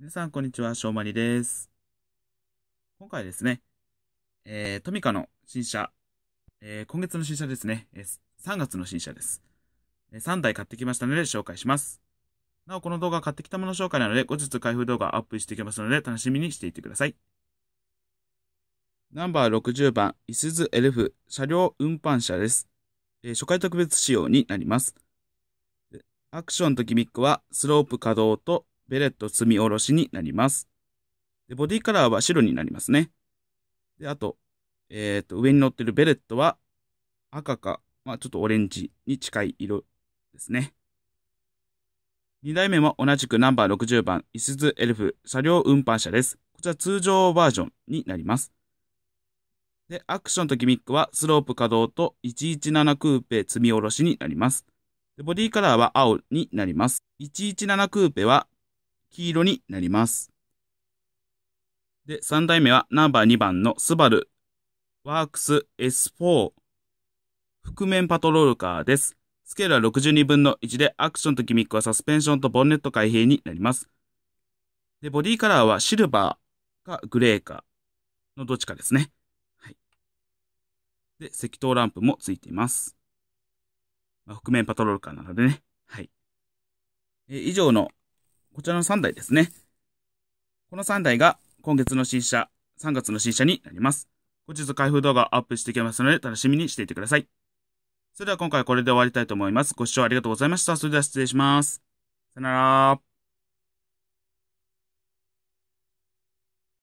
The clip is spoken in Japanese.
皆さん、こんにちは。しょうまりです。今回ですね、えー、トミカの新車、えー、今月の新車ですね、えー、3月の新車です、えー。3台買ってきましたので紹介します。なお、この動画買ってきたもの紹介なので、後日開封動画をアップしていきますので、楽しみにしていてください。ナンバー60番、いすエ LF 車両運搬車です、えー。初回特別仕様になります。アクションとギミックは、スロープ稼働とベレット積み下ろしになります。で、ボディカラーは白になりますね。で、あと、えっ、ー、と、上に乗ってるベレットは赤か、まあちょっとオレンジに近い色ですね。2代目も同じくナンバー60番、イスズエルフ車両運搬車です。こちら通常バージョンになります。で、アクションとギミックはスロープ稼働と117クーペ積み下ろしになります。でボディカラーは青になります。117クーペは黄色になります。で、3代目はナンバー2番のスバルワークス S4 覆面パトロールカーです。スケールは62分の1でアクションとギミックはサスペンションとボンネット開閉になります。で、ボディカラーはシルバーかグレーかのどっちかですね。はい。で、赤灯ランプもついています。まあ、覆面パトロールカーなのでね。はい。え以上のこちらの3台ですね。この3台が今月の新車、3月の新車になります。後日開封動画アップしていきますので楽しみにしていてください。それでは今回はこれで終わりたいと思います。ご視聴ありがとうございました。それでは失礼します。さよなら。